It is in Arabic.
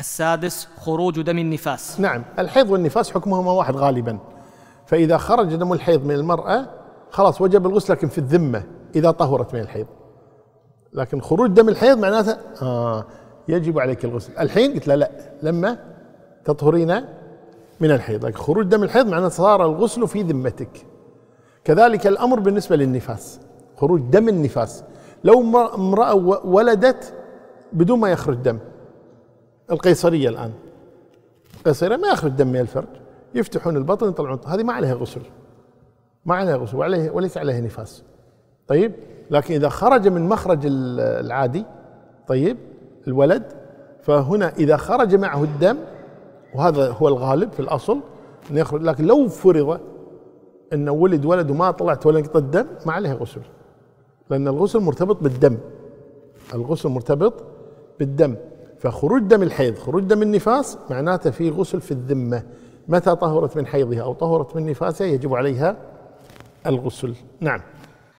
السادس خروج دم النفاس نعم الحيض والنفاس حكمهما واحد غالبا فإذا خرج دم الحيض من المرأة خلاص وجب الغسل لكن في الذمة إذا طهرت من الحيض لكن خروج دم الحيض معناته آه يجب عليك الغسل الحين قلت لا لا لما تطهرين من الحيض لكن خروج دم الحيض معناته صار الغسل في ذمتك كذلك الأمر بالنسبة للنفاس خروج دم النفاس لو امرأة ولدت بدون ما يخرج دم القيصريه الان القيصريه ما يخرج دم من الفرج يفتحون البطن يطلعون هذه ما عليها غسل ما عليها غسل وعليه وليس عليها نفاس طيب لكن اذا خرج من مخرج العادي طيب الولد فهنا اذا خرج معه الدم وهذا هو الغالب في الاصل انه يخرج لكن لو فرض انه ولد ولد وما طلعت ولا نقطه دم ما عليها غسل لان الغسل مرتبط بالدم الغسل مرتبط بالدم فخروج دم الحيض خروج دم النفاس معناته في غسل في الذمة متى طهرت من حيضها أو طهرت من نفاسها يجب عليها الغسل نعم